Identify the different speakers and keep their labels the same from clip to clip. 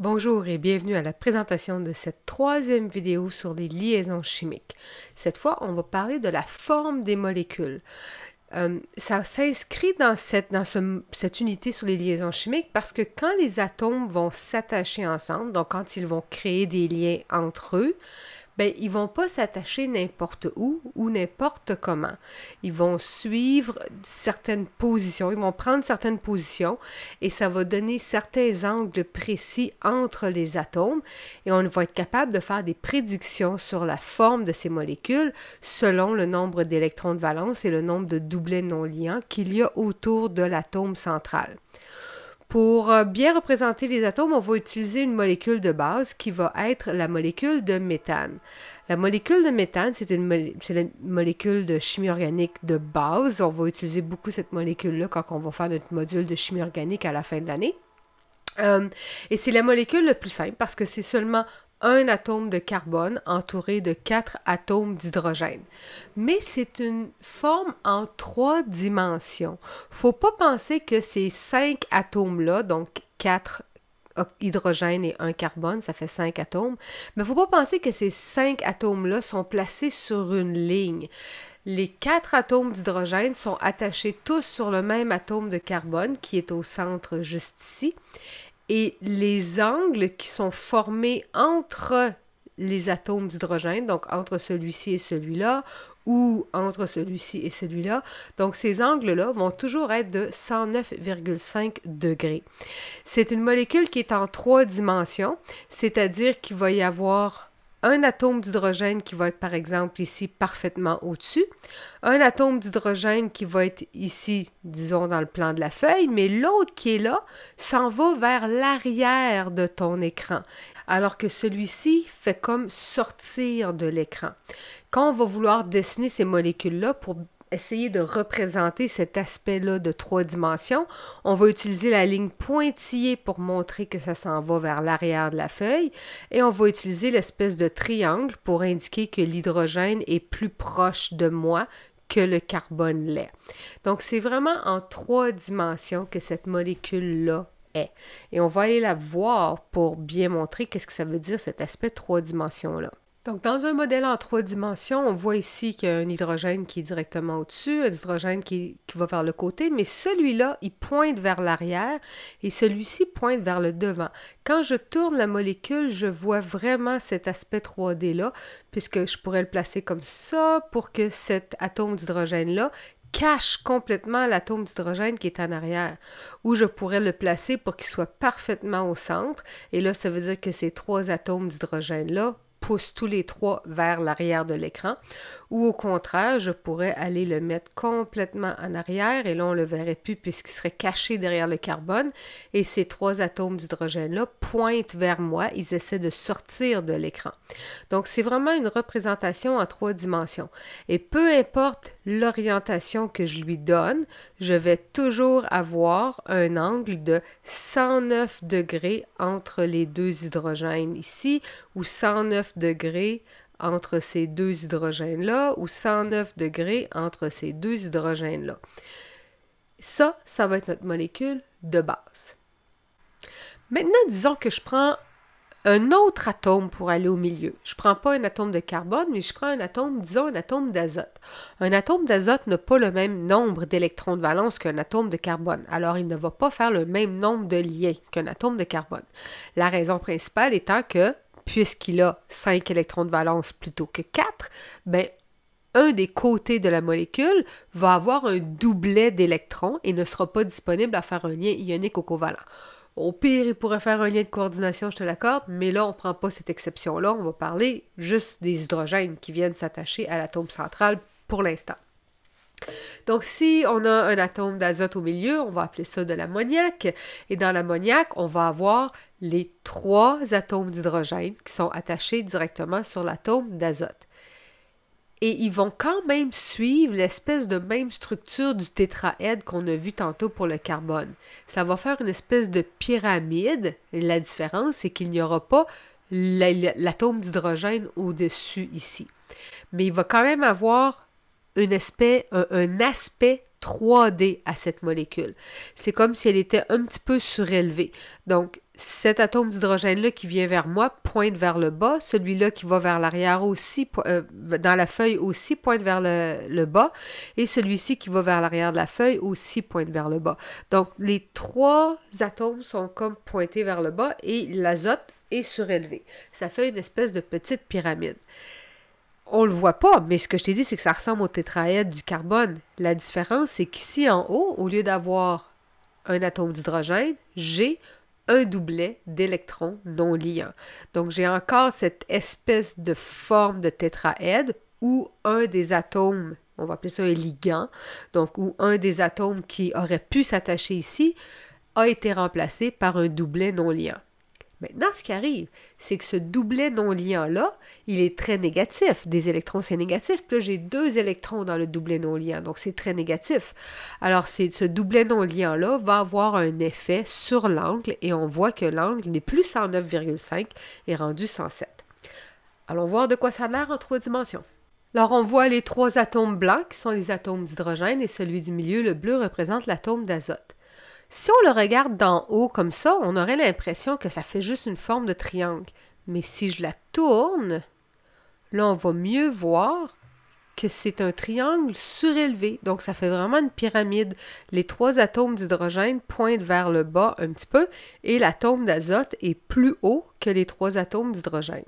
Speaker 1: Bonjour et bienvenue à la présentation de cette troisième vidéo sur les liaisons chimiques. Cette fois, on va parler de la forme des molécules. Euh, ça s'inscrit dans, dans cette unité sur les liaisons chimiques parce que quand les atomes vont s'attacher ensemble, donc quand ils vont créer des liens entre eux, ils ben, ils vont pas s'attacher n'importe où ou n'importe comment. Ils vont suivre certaines positions, ils vont prendre certaines positions et ça va donner certains angles précis entre les atomes et on va être capable de faire des prédictions sur la forme de ces molécules selon le nombre d'électrons de valence et le nombre de doublets non liants qu'il y a autour de l'atome central. Pour euh, bien représenter les atomes, on va utiliser une molécule de base qui va être la molécule de méthane. La molécule de méthane, c'est une la molécule de chimie organique de base. On va utiliser beaucoup cette molécule-là quand on va faire notre module de chimie organique à la fin de l'année. Euh, et c'est la molécule la plus simple parce que c'est seulement un atome de carbone entouré de quatre atomes d'hydrogène. Mais c'est une forme en trois dimensions. Faut pas penser que ces cinq atomes-là, donc quatre hydrogènes et un carbone, ça fait cinq atomes. Mais faut pas penser que ces cinq atomes-là sont placés sur une ligne. Les quatre atomes d'hydrogène sont attachés tous sur le même atome de carbone qui est au centre juste ici et les angles qui sont formés entre les atomes d'hydrogène, donc entre celui-ci et celui-là, ou entre celui-ci et celui-là. Donc ces angles-là vont toujours être de 109,5 degrés. C'est une molécule qui est en trois dimensions, c'est-à-dire qu'il va y avoir un atome d'hydrogène qui va être par exemple ici parfaitement au-dessus, un atome d'hydrogène qui va être ici, disons, dans le plan de la feuille, mais l'autre qui est là s'en va vers l'arrière de ton écran, alors que celui-ci fait comme sortir de l'écran. Quand on va vouloir dessiner ces molécules-là pour essayer de représenter cet aspect-là de trois dimensions. On va utiliser la ligne pointillée pour montrer que ça s'en va vers l'arrière de la feuille et on va utiliser l'espèce de triangle pour indiquer que l'hydrogène est plus proche de moi que le carbone l'est. Donc c'est vraiment en trois dimensions que cette molécule-là est. Et on va aller la voir pour bien montrer qu'est-ce que ça veut dire cet aspect trois dimensions-là. Donc, dans un modèle en trois dimensions, on voit ici qu'il y a un hydrogène qui est directement au-dessus, un hydrogène qui, va vers le côté, mais celui-là, il pointe vers l'arrière et celui-ci pointe vers le devant. Quand je tourne la molécule, je vois vraiment cet aspect 3D-là, puisque je pourrais le placer comme ça pour que cet atome d'hydrogène-là cache complètement l'atome d'hydrogène qui est en arrière, Ou je pourrais le placer pour qu'il soit parfaitement au centre. Et là, ça veut dire que ces trois atomes d'hydrogène-là tous les trois vers l'arrière de l'écran ou au contraire, je pourrais aller le mettre complètement en arrière et là, on ne le verrait plus puisqu'il serait caché derrière le carbone et ces trois atomes d'hydrogène-là pointent vers moi, ils essaient de sortir de l'écran. Donc, c'est vraiment une représentation en trois dimensions. Et peu importe l'orientation que je lui donne, je vais toujours avoir un angle de 109 degrés entre les deux hydrogènes ici ou 109 degrés entre ces deux hydrogènes-là ou 109 degrés entre ces deux hydrogènes-là. Ça, ça va être notre molécule de base. Maintenant, disons que je prends un autre atome pour aller au milieu. Je ne prends pas un atome de carbone, mais je prends un atome, disons un atome d'azote. Un atome d'azote n'a pas le même nombre d'électrons de valence qu'un atome de carbone, alors il ne va pas faire le même nombre de liens qu'un atome de carbone. La raison principale étant que puisqu'il a 5 électrons de valence plutôt que 4, ben, un des côtés de la molécule va avoir un doublet d'électrons et ne sera pas disponible à faire un lien ionique au covalent. Au pire, il pourrait faire un lien de coordination, je te l'accorde, mais là, on ne prend pas cette exception-là. On va parler juste des hydrogènes qui viennent s'attacher à l'atome central pour l'instant. Donc, si on a un atome d'azote au milieu, on va appeler ça de l'ammoniac. Et dans l'ammoniac, on va avoir les trois atomes d'hydrogène qui sont attachés directement sur l'atome d'azote. Et ils vont quand même suivre l'espèce de même structure du tétraède qu'on a vu tantôt pour le carbone. Ça va faire une espèce de pyramide. La différence, c'est qu'il n'y aura pas l'atome d'hydrogène au-dessus ici. Mais il va quand même avoir euh, un aspect, un, aspect 3D à cette molécule. C'est comme si elle était un petit peu surélevée. Donc, cet atome d'hydrogène-là qui vient vers moi pointe vers le bas, celui-là qui va vers l'arrière aussi, euh, dans la feuille aussi pointe vers le bas, et celui-ci qui va vers l'arrière de la feuille aussi pointe vers le bas. Donc les trois atomes sont comme pointés vers le bas et l'azote est surélevé. Ça fait une espèce de petite pyramide on le voit pas, mais ce que je t'ai dit, c'est que ça ressemble au tétraède du carbone. La différence, c'est qu'ici en haut, au lieu d'avoir un atome d'hydrogène, j'ai un doublet d'électrons non liants. Donc j'ai encore cette espèce de forme de tétraède où un des atomes, on va appeler ça un ligand, donc où un des atomes qui aurait pu s'attacher ici a été remplacé par un doublet non liant. Maintenant, ce qui arrive, c'est que ce doublet non liant-là, il est très négatif. Des électrons, c'est négatif. Plus là, j'ai deux électrons dans le doublet non liant, donc c'est très négatif. Alors, ce doublet non liant-là va avoir un effet sur l'angle et on voit que l'angle n'est plus 109,5 et rendu 107. Allons voir de quoi ça a l'air en trois dimensions. Alors, on voit les trois atomes blancs qui sont les atomes d'hydrogène et celui du milieu, le bleu, représente l'atome d'azote. Si on le regarde d'en haut comme ça, on aurait l'impression que ça fait juste une forme de triangle. Mais si je la tourne, là, on va mieux voir que c'est un triangle surélevé. Donc, ça fait vraiment une pyramide. Les trois atomes d'hydrogène pointent vers le bas un petit peu et l'atome d'azote est plus haut que les trois atomes d'hydrogène.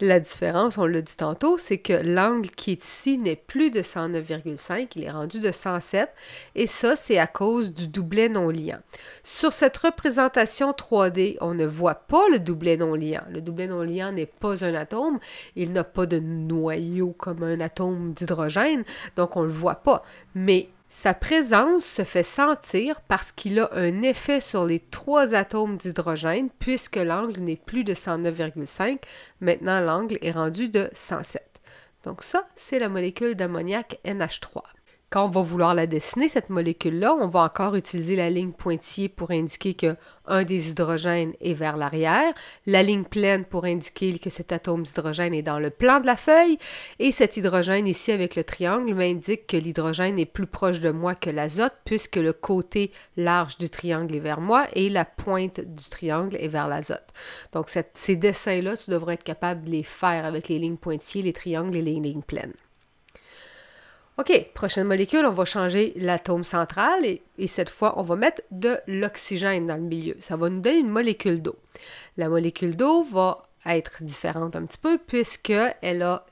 Speaker 1: La différence, on l'a dit tantôt, c'est que l'angle qui est ici n'est plus de 109,5, il est rendu de 107, et ça, c'est à cause du doublet non liant. Sur cette représentation 3D, on ne voit pas le doublet non liant. Le doublet non liant n'est pas un atome, il n'a pas de noyau comme un atome d'hydrogène, donc on ne le voit pas. Mais sa présence se fait sentir parce qu'il a un effet sur les trois atomes d'hydrogène puisque l'angle n'est plus de 109,5, maintenant l'angle est rendu de 107. Donc ça, c'est la molécule d'ammoniac NH3. Quand on va vouloir la dessiner, cette molécule-là, on va encore utiliser la ligne pointillée pour indiquer que un des hydrogènes est vers l'arrière, la ligne pleine pour indiquer que cet atome d'hydrogène est dans le plan de la feuille, et cet hydrogène ici avec le triangle m'indique que l'hydrogène est plus proche de moi que l'azote puisque le côté large du triangle est vers moi et la pointe du triangle est vers l'azote. Donc ces dessins-là, tu devrais être capable de les faire avec les lignes pointillées, les triangles et les lignes pleines. OK, prochaine molécule, on va changer l'atome central et, cette fois, on va mettre de l'oxygène dans le milieu. Ça va nous donner une molécule d'eau. La molécule d'eau va être différente un petit peu puisque elle a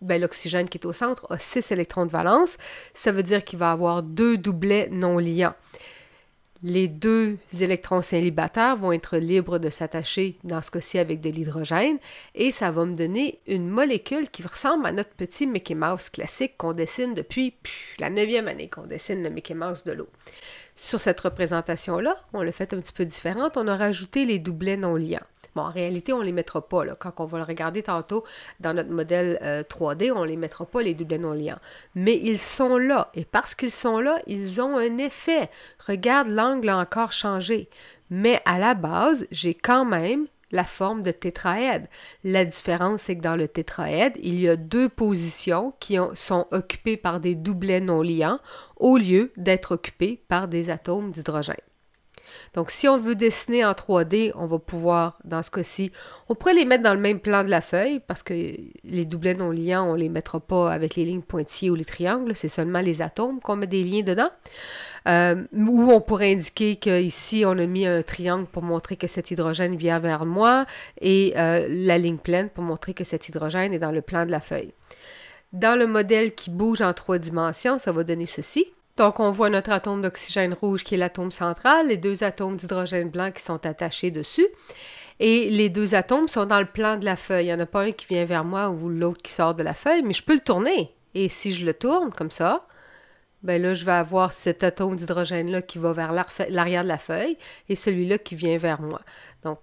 Speaker 1: ben, l'oxygène qui est au centre a 6 électrons de valence. Ça veut dire qu'il va avoir deux doublets non liants les deux électrons célibataires vont être libres de s'attacher, dans ce cas-ci avec de l'hydrogène, et ça va me donner une molécule qui ressemble à notre petit Mickey Mouse classique qu'on dessine depuis la la neuvième année qu'on dessine le Mickey Mouse de l'eau. Sur cette représentation-là, on l'a fait un petit peu différente, on a rajouté les doublets non liants. Bon, en réalité, on ne les mettra pas. Là. Quand on va le regarder tantôt dans notre modèle 3D, euh, on ne les mettra pas, les doublets non liants. Mais ils sont là. Et parce qu'ils sont là, ils ont un effet. Regarde, l'angle a encore changé. Mais à la base, j'ai quand même la forme de tétraède. La différence, c'est que dans le tétraède, il y a deux positions qui sont occupées par des doublets non liants au lieu d'être occupées par des atomes d'hydrogène. Donc, si on veut dessiner en 3D, on va pouvoir, dans ce cas-ci, on pourrait les mettre dans le même plan de la feuille parce que les doublets non liants, on ne les mettra pas avec les lignes pointillées ou les triangles, c'est seulement les atomes qu'on met des liens dedans. Euh, ou on pourrait indiquer qu'ici, on a mis un triangle pour montrer que cet hydrogène vient vers moi et euh, la ligne pleine pour montrer que cet hydrogène est dans le plan de la feuille. Dans le modèle qui bouge en trois dimensions, ça va donner ceci. Donc, on voit notre atome d'oxygène rouge qui est l'atome central, les deux atomes d'hydrogène blanc qui sont attachés dessus. Et les deux atomes sont dans le plan de la feuille. Il n'y en a pas un qui vient vers moi ou l'autre qui sort de la feuille, mais je peux le tourner. Et si je le tourne comme ça, ben là, je vais avoir cet atome d'hydrogène-là qui va vers l'arrière de la feuille et celui-là qui vient vers moi. Donc,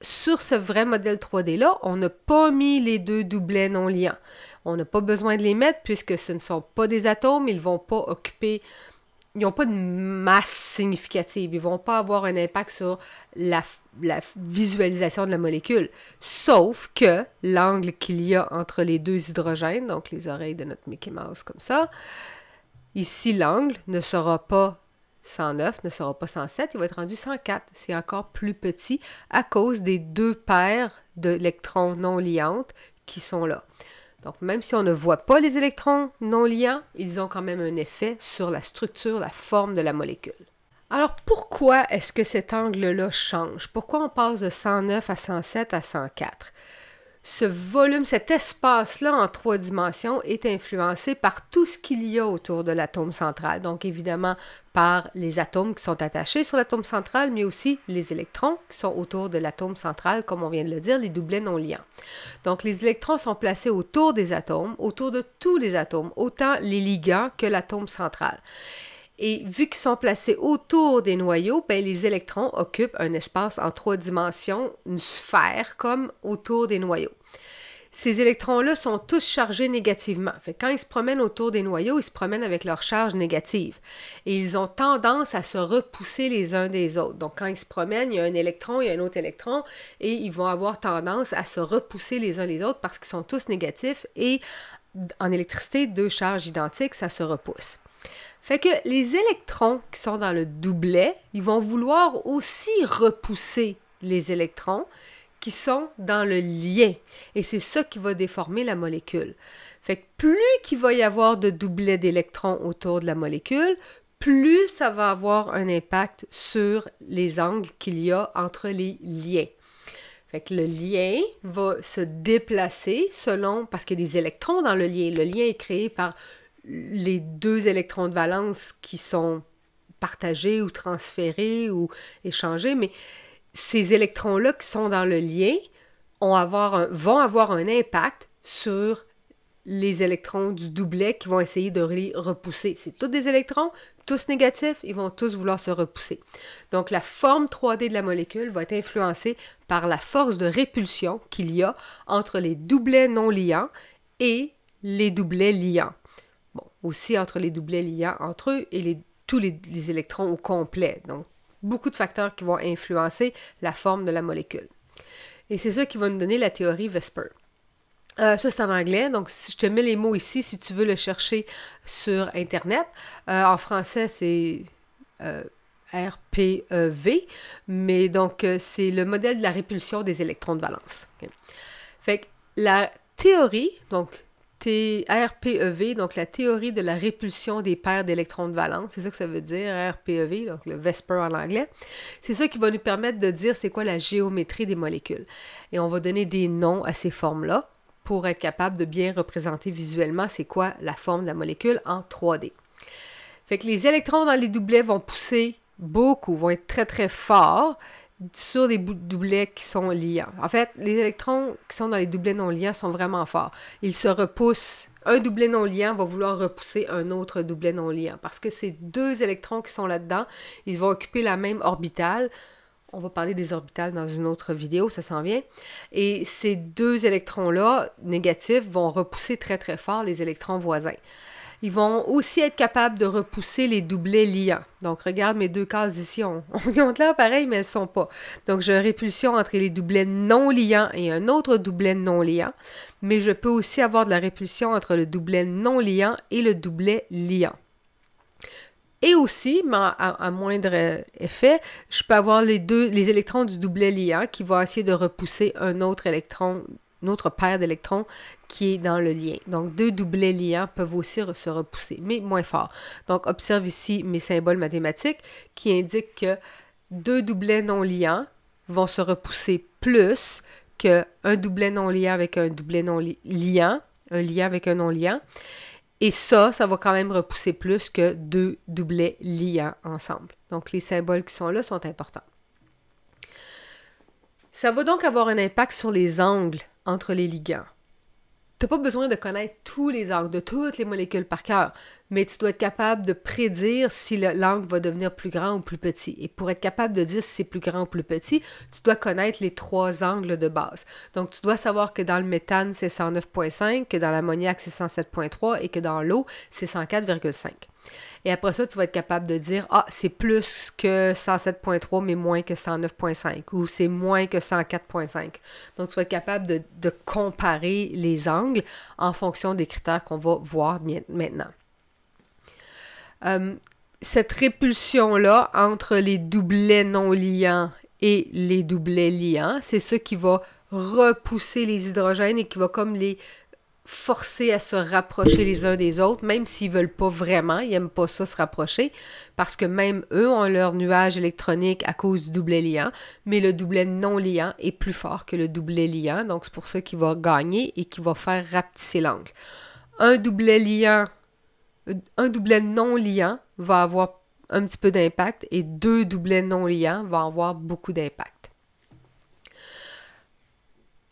Speaker 1: sur ce vrai modèle 3D-là, on n'a pas mis les deux doublets non liants. On n'a pas besoin de les mettre puisque ce ne sont pas des atomes, ils vont pas occuper, ils n'ont pas de masse significative, ils ne vont pas avoir un impact sur la, visualisation de la molécule. Sauf que l'angle qu'il y a entre les deux hydrogènes, donc les oreilles de notre Mickey Mouse comme ça, ici l'angle ne sera pas 109 ne sera pas 107, il va être rendu 104. C'est encore plus petit à cause des deux paires d'électrons non liantes qui sont là. Donc, même si on ne voit pas les électrons non liants, ils ont quand même un effet sur la structure, la forme de la molécule. Alors, pourquoi est-ce que cet angle-là change? Pourquoi on passe de 109 à 107 à 104? ce volume, cet espace-là en trois dimensions est influencé par tout ce qu'il y a autour de l'atome central. Donc évidemment par les atomes qui sont attachés sur l'atome central, mais aussi les électrons qui sont autour de l'atome central, comme on vient de le dire, les doublets non liants. Donc les électrons sont placés autour des atomes, autour de tous les atomes, autant les ligands que l'atome central. Et vu qu'ils sont placés autour des noyaux, ben, les électrons occupent un espace en trois dimensions, une sphère comme autour des noyaux. Ces électrons-là sont tous chargés négativement. Fait quand ils se promènent autour des noyaux, ils se promènent avec leur charge négative. Et ils ont tendance à se repousser les uns des autres. Donc, quand ils se promènent, il y a un électron, il y a un autre électron, et ils vont avoir tendance à se repousser les uns les autres parce qu'ils sont tous négatifs. Et en électricité, deux charges identiques, ça se repousse. Fait que les électrons qui sont dans le doublet, ils vont vouloir aussi repousser les électrons qui sont dans le lien. Et c'est ça qui va déformer la molécule. Fait que plus qu'il va y avoir de doublets d'électrons autour de la molécule, plus ça va avoir un impact sur les angles qu'il y a entre les liens. Fait que le lien va se déplacer selon, parce qu'il y a des électrons dans le lien. Le lien est créé par les deux électrons de valence qui sont partagés ou transférés ou échangés, mais ces électrons-là qui sont dans le lien vont avoir un impact sur les électrons du doublet qui vont essayer de les repousser. C'est tous des électrons, tous négatifs, ils vont tous vouloir se repousser. Donc la forme 3D de la molécule va être influencée par la force de répulsion qu'il y a entre les doublets non liants et les doublets liants aussi entre les doublets liants entre eux et tous les, électrons au complet. Donc, beaucoup de facteurs qui vont influencer la forme de la molécule. Et c'est ça qui va nous donner la théorie Vesper. Euh, ça, c'est en anglais, donc je te mets les mots ici si tu veux le chercher sur Internet. Euh, en français, c'est euh, RPEV, mais donc c'est le modèle de la répulsion des électrons de valence. Fait que la théorie, donc RPEV, donc la théorie de la répulsion des paires d'électrons de valence. C'est ça que ça veut dire, RPEV, donc le VESPER en anglais. C'est ça qui va nous permettre de dire c'est quoi la géométrie des molécules. Et on va donner des noms à ces formes-là pour être capable de bien représenter visuellement c'est quoi la forme de la molécule en 3D. Fait que les électrons dans les doublets vont pousser beaucoup, vont être très très forts, sur des doublets qui sont liants. En fait, les électrons qui sont dans les doublets non liants sont vraiment forts. Ils se repoussent. Un doublet non liant va vouloir repousser un autre doublet non liant parce que ces deux électrons qui sont là-dedans, ils vont occuper la même orbitale. On va parler des orbitales dans une autre vidéo, ça s'en vient. Et ces deux électrons-là, négatifs, vont repousser très très fort les électrons voisins. Ils vont aussi être capables de repousser les doublets liants. Donc, regarde mes deux cases ici, on, regarde compte là pareil, mais elles ne sont pas. Donc, j'ai une répulsion entre les doublets non liants et un autre doublet non liant, mais je peux aussi avoir de la répulsion entre le doublet non liant et le doublet liant. Et aussi, mais à, moindre effet, je peux avoir les deux, les électrons du doublet liant qui vont essayer de repousser un autre électron autre paire d'électrons qui est dans le lien. Donc, deux doublets liants peuvent aussi se repousser, mais moins fort. Donc, observe ici mes symboles mathématiques qui indiquent que deux doublets non liants vont se repousser plus qu'un doublet non liant avec un doublet non liant, un lien avec un non liant. Et ça, ça va quand même repousser plus que deux doublets liants ensemble. Donc, les symboles qui sont là sont importants. Ça va donc avoir un impact sur les angles entre les ligands. T'as pas besoin de connaître tous les angles de toutes les molécules par cœur mais tu dois être capable de prédire si l'angle va devenir plus grand ou plus petit. Et pour être capable de dire si c'est plus grand ou plus petit, tu dois connaître les trois angles de base. Donc, tu dois savoir que dans le méthane, c'est 109.5, que dans l'ammoniac, c'est 107.3 et que dans l'eau, c'est 104.5. Et après ça, tu vas être capable de dire Ah, c'est plus que 107.3, mais moins que 109.5, ou c'est moins que 104.5. Donc, tu vas être capable de, de comparer les angles en fonction des critères qu'on va voir maintenant. Euh, cette répulsion-là entre les doublets non liants et les doublets liants, c'est ce qui va repousser les hydrogènes et qui va comme les forcer à se rapprocher les uns des autres, même s'ils veulent pas vraiment, ils n'aiment pas ça se rapprocher, parce que même eux ont leur nuage électronique à cause du doublet liant, mais le doublet non liant est plus fort que le doublet liant, donc c'est pour ça qu'il va gagner et qu'il va faire rapetisser l'angle. Un doublet liant un doublet non liant va avoir un petit peu d'impact et deux doublets non liants vont avoir beaucoup d'impact.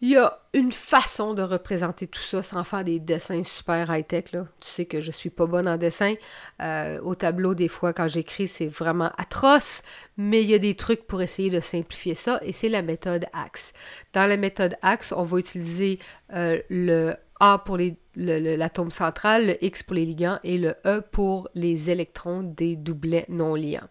Speaker 1: Il y a une façon de représenter tout ça sans faire des dessins super high-tech. Tu sais que je suis pas bonne en dessin. Euh, au tableau, des fois, quand j'écris, c'est vraiment atroce, mais il y a des trucs pour essayer de simplifier ça et c'est la méthode AXE. Dans la méthode AXE, on va utiliser euh, le a pour les, l'atome central, le X pour les ligands et le E pour les électrons des doublets non liants.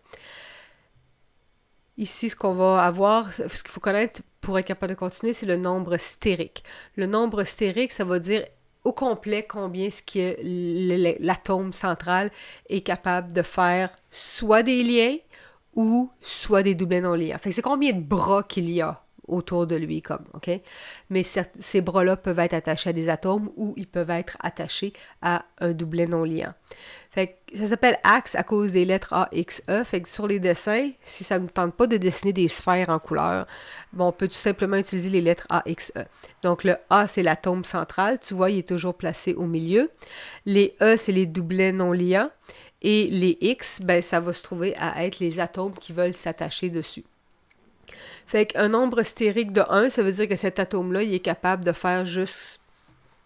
Speaker 1: Ici, ce qu'on va avoir, ce qu'il faut connaître pour être capable de continuer, c'est le nombre stérique. Le nombre stérique, ça va dire au complet combien ce l'atome central est capable de faire soit des liens ou soit des doublets non liants. Fait c'est combien de bras qu'il y a autour de lui, comme, OK? Mais ces bras-là peuvent être attachés à des atomes ou ils peuvent être attachés à un doublet non liant. Fait que ça s'appelle axe à cause des lettres A, X, E. Fait que sur les dessins, si ça ne tente pas de dessiner des sphères en couleur, on peut tout simplement utiliser les lettres A, X, E. Donc le A, c'est l'atome central. Tu vois, il est toujours placé au milieu. Les E, c'est les doublets non liants. Et les X, ben, ça va se trouver à être les atomes qui veulent s'attacher dessus. Fait qu'un nombre stérique de 1, ça veut dire que cet atome-là, il est capable de faire juste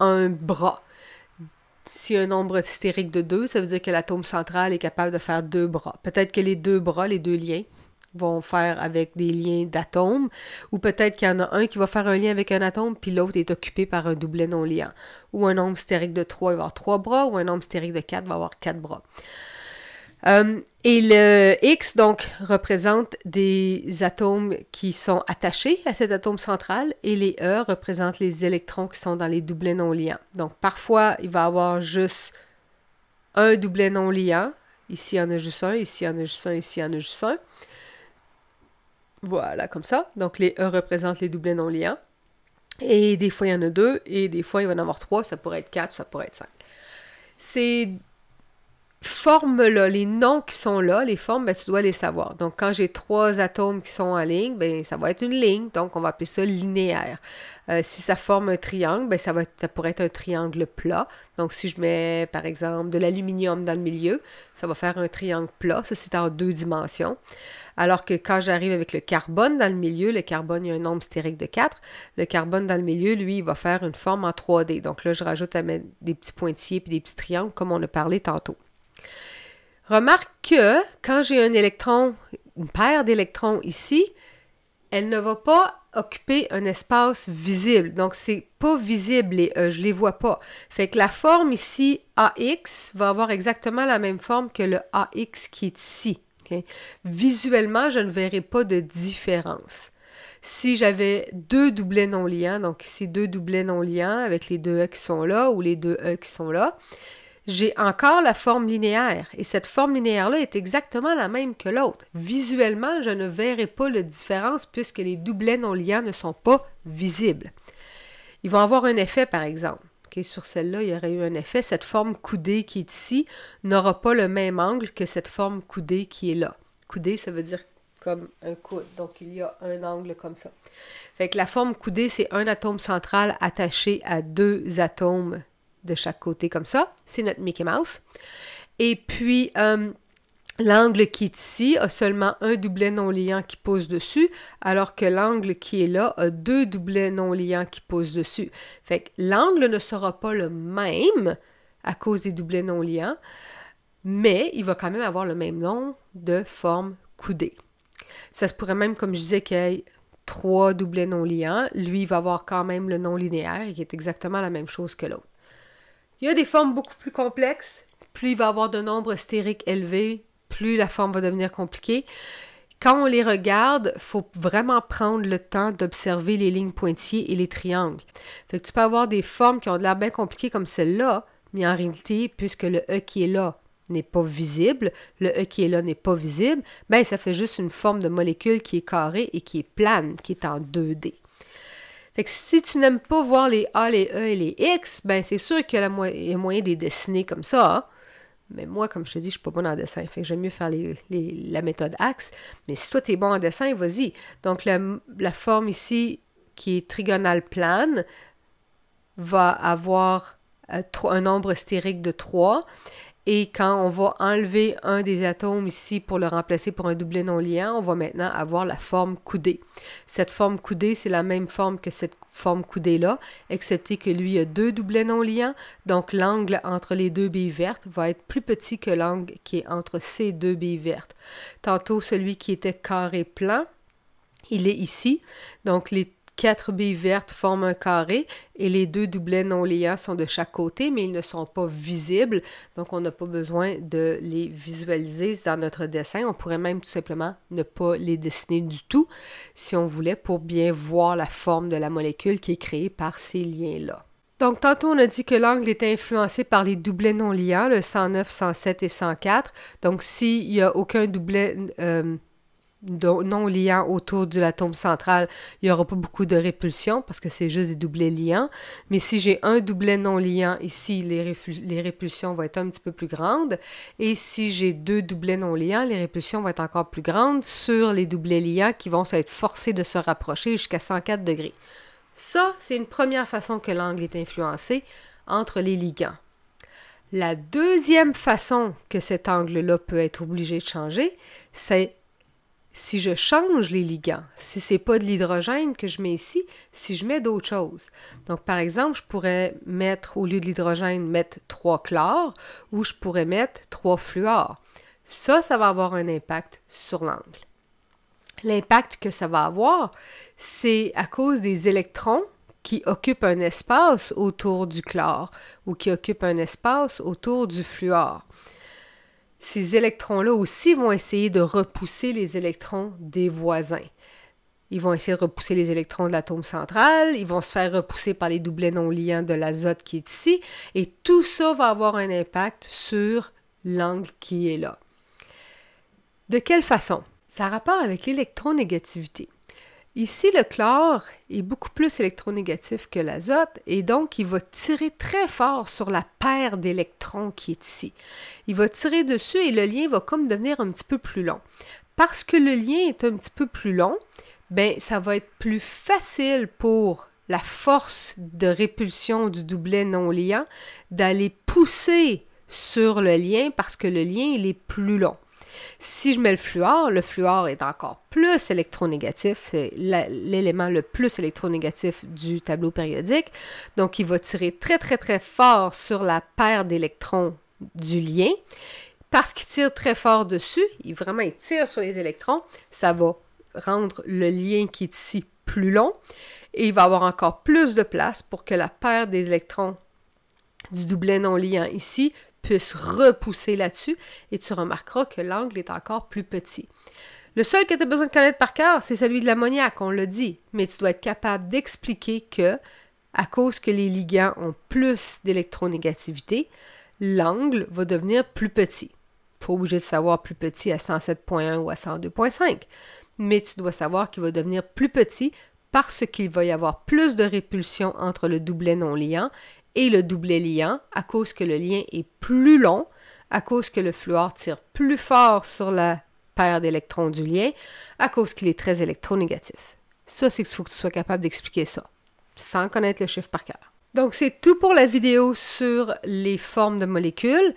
Speaker 1: un bras. Si un nombre stérique de 2, ça veut dire que l'atome central est capable de faire deux bras. Peut-être que les deux bras, les deux liens, vont faire avec des liens d'atomes, ou peut-être qu'il y en a un qui va faire un lien avec un atome, puis l'autre est occupé par un doublet non liant. Ou un nombre stérique de 3 va avoir trois bras, ou un nombre stérique de 4 va avoir quatre bras. Euh, et le X, donc, représente des atomes qui sont attachés à cet atome central et les E représentent les électrons qui sont dans les doublets non liants. Donc, parfois, il va y avoir juste un doublet non liant. Ici, il y en a juste un, ici, il y en a juste un, ici, il y en a juste un. Voilà, comme ça. Donc, les E représentent les doublets non liants. Et des fois, il y en a deux, et des fois, il va en avoir trois, ça pourrait être quatre, ça pourrait être cinq. C'est formes-là, les noms qui sont là, les formes, ben, tu dois les savoir. Donc, quand j'ai trois atomes qui sont en ligne, ben, ça va être une ligne, donc on va appeler ça linéaire. Euh, si ça forme un triangle, ben, ça, va pourrait être un triangle plat. Donc, si je mets, par exemple, de l'aluminium dans le milieu, ça va faire un triangle plat. Ça, c'est en deux dimensions. Alors que quand j'arrive avec le carbone dans le milieu, le carbone, il y a un nombre stérique de 4. Le carbone dans le milieu, lui, il va faire une forme en 3D. Donc là, je rajoute à mettre des petits pointillés et des petits triangles, comme on a parlé tantôt. Remarque que quand j'ai un électron, une paire d'électrons ici, elle ne va pas occuper un espace visible. Donc, c'est pas visible, et E, je les vois pas. Fait que la forme ici, AX, va avoir exactement la même forme que le AX qui est ici. Visuellement, je ne verrai pas de différence. Si j'avais deux doublets non liants, donc ici deux doublets non liants avec les deux E qui sont là ou les deux E qui sont là, j'ai encore la forme linéaire et cette forme linéaire-là est exactement la même que l'autre. Visuellement, je ne verrai pas la différence puisque les doublets non liants ne sont pas visibles. Ils vont avoir un effet, par exemple. sur celle-là, il y aurait eu un effet. Cette forme coudée qui est ici n'aura pas le même angle que cette forme coudée qui est là. Coudée, ça veut dire comme un coude. Donc, il y a un angle comme ça. Fait que la forme coudée, c'est un atome central attaché à deux atomes de chaque côté comme ça. C'est notre Mickey Mouse. Et puis, euh, l'angle qui est ici a seulement un doublet non liant qui pose dessus, alors que l'angle qui est là a deux doublets non liants qui posent dessus. Fait que l'angle ne sera pas le même à cause des doublets non liants, mais il va quand même avoir le même nom de forme coudée. Ça se pourrait même, comme je disais, qu'il y ait trois doublets non liants. Lui, il va avoir quand même le nom linéaire, qui est exactement la même chose que l'autre. Il y a des formes beaucoup plus complexes. Plus il va avoir de nombres stériques élevés, plus la forme va devenir compliquée. Quand on les regarde, faut vraiment prendre le temps d'observer les lignes pointillées et les triangles. Fait que tu peux avoir des formes qui ont l'air bien compliquées comme celle-là, mais en réalité, puisque le E qui est là n'est pas visible, le E qui est là n'est pas visible, ben ça fait juste une forme de molécule qui est carrée et qui est plane, qui est en 2D. Fait que si tu n'aimes pas voir les A, les E et les X, ben c'est sûr qu'il y a, moyen de les dessiner comme ça. Hein. Mais moi, comme je te dis, je ne suis pas bonne en dessin. Fait que j'aime mieux faire la méthode axe. Mais si toi, tu es bon en dessin, vas-y. Donc, la, forme ici, qui est trigonale plane, va avoir euh, un nombre stérique de 3. Et quand on va enlever un des atomes ici pour le remplacer pour un doublet non liant, on va maintenant avoir la forme coudée. Cette forme coudée, c'est la même forme que cette forme coudée-là, excepté que lui a deux doublets non liants, donc l'angle entre les deux billes vertes va être plus petit que l'angle qui est entre ces deux billes vertes. Tantôt, celui qui était carré plan, il est ici, donc les Quatre billes vertes forment un carré et les deux doublets non liants sont de chaque côté, mais ils ne sont pas visibles, donc on n'a pas besoin de les visualiser dans notre dessin. On pourrait même tout simplement ne pas les dessiner du tout, si on voulait, pour bien voir la forme de la molécule qui est créée par ces liens-là. Donc, tantôt, on a dit que l'angle est influencé par les doublets non liants, le 109, 107 et 104. Donc, s'il n'y a aucun doublet... Euh, non liant autour la tombe centrale, il n'y aura pas beaucoup de répulsion parce que c'est juste des doublets liants. Mais si j'ai un doublet non liant ici, les, les, répulsions vont être un petit peu plus grandes. Et si j'ai deux doublets non liants, les répulsions vont être encore plus grandes sur les doublets liants qui vont être forcés de se rapprocher jusqu'à 104 degrés. Ça, c'est une première façon que l'angle est influencé entre les ligands. La deuxième façon que cet angle-là peut être obligé de changer, c'est si je change les ligands, si c'est pas de l'hydrogène que je mets ici, si je mets d'autres choses. Donc, par exemple, je pourrais mettre, au lieu de l'hydrogène, mettre trois chlores ou je pourrais mettre trois fluores. Ça, ça va avoir un impact sur l'angle. L'impact que ça va avoir, c'est à cause des électrons qui occupent un espace autour du chlore ou qui occupent un espace autour du fluor ces électrons-là aussi vont essayer de repousser les électrons des voisins. Ils vont essayer de repousser les électrons de l'atome central, ils vont se faire repousser par les doublets non liants de l'azote qui est ici, et tout ça va avoir un impact sur l'angle qui est là. De quelle façon? Ça a rapport avec l'électronégativité. Ici, le chlore est beaucoup plus électronégatif que l'azote et donc il va tirer très fort sur la paire d'électrons qui est ici. Il va tirer dessus et le lien va comme devenir un petit peu plus long. Parce que le lien est un petit peu plus long, ben ça va être plus facile pour la force de répulsion du doublet non liant d'aller pousser sur le lien parce que le lien il est plus long. Si je mets le fluor, le fluor est encore plus électronégatif, c'est l'élément le plus électronégatif du tableau périodique. Donc, il va tirer très, très, très fort sur la paire d'électrons du lien. Parce qu'il tire très fort dessus, il vraiment tire sur les électrons, ça va rendre le lien qui est ici plus long et il va avoir encore plus de place pour que la paire d'électrons du doublet non liant ici puisse repousser là-dessus et tu remarqueras que l'angle est encore plus petit. Le seul que tu as besoin de connaître par cœur, c'est celui de l'ammoniaque, on l'a dit, mais tu dois être capable d'expliquer que, à cause que les ligands ont plus d'électronégativité, l'angle va devenir plus petit. Pas obligé de savoir plus petit à 107.1 ou à 102.5, mais tu dois savoir qu'il va devenir plus petit parce qu'il va y avoir plus de répulsion entre le doublet non liant et le doublet liant à cause que le lien est plus long, à cause que le fluor tire plus fort sur la paire d'électrons du lien, à cause qu'il est très électronégatif. Ça, c'est que tu sois capable d'expliquer ça, sans connaître le chiffre par cœur. Donc, c'est tout pour la vidéo sur les formes de molécules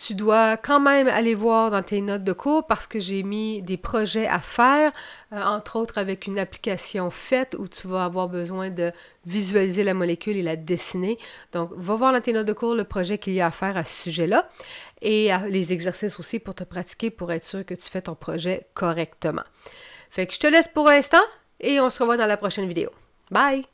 Speaker 1: tu dois quand même aller voir dans tes notes de cours parce que j'ai mis des projets à faire, euh, entre autres avec une application faite où tu vas avoir besoin de visualiser la molécule et la dessiner. Donc, va voir dans tes notes de cours le projet qu'il y a à faire à ce sujet-là et les exercices aussi pour te pratiquer pour être sûr que tu fais ton projet correctement. Fait que je te laisse pour l'instant et on se revoit dans la prochaine vidéo. Bye!